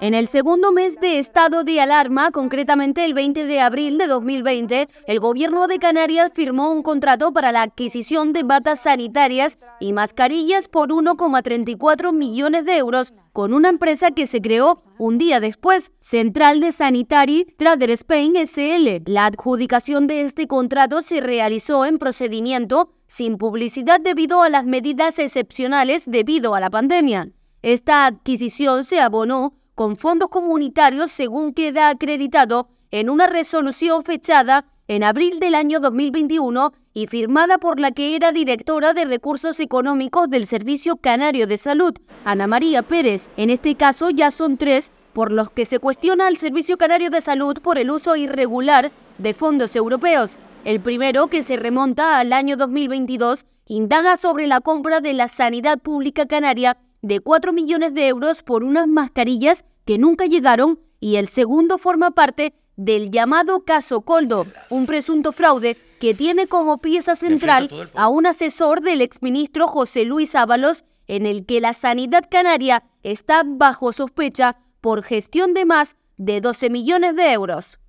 En el segundo mes de estado de alarma, concretamente el 20 de abril de 2020, el gobierno de Canarias firmó un contrato para la adquisición de batas sanitarias y mascarillas por 1,34 millones de euros con una empresa que se creó un día después, Central de Sanitari Trader Spain SL. La adjudicación de este contrato se realizó en procedimiento sin publicidad debido a las medidas excepcionales debido a la pandemia. Esta adquisición se abonó con fondos comunitarios según queda acreditado en una resolución fechada en abril del año 2021 y firmada por la que era directora de recursos económicos del Servicio Canario de Salud, Ana María Pérez. En este caso ya son tres por los que se cuestiona al Servicio Canario de Salud por el uso irregular de fondos europeos. El primero, que se remonta al año 2022, indaga sobre la compra de la sanidad pública canaria de 4 millones de euros por unas mascarillas que nunca llegaron y el segundo forma parte del llamado caso Coldo, un presunto fraude que tiene como pieza central a un asesor del exministro José Luis Ábalos, en el que la sanidad canaria está bajo sospecha por gestión de más de 12 millones de euros.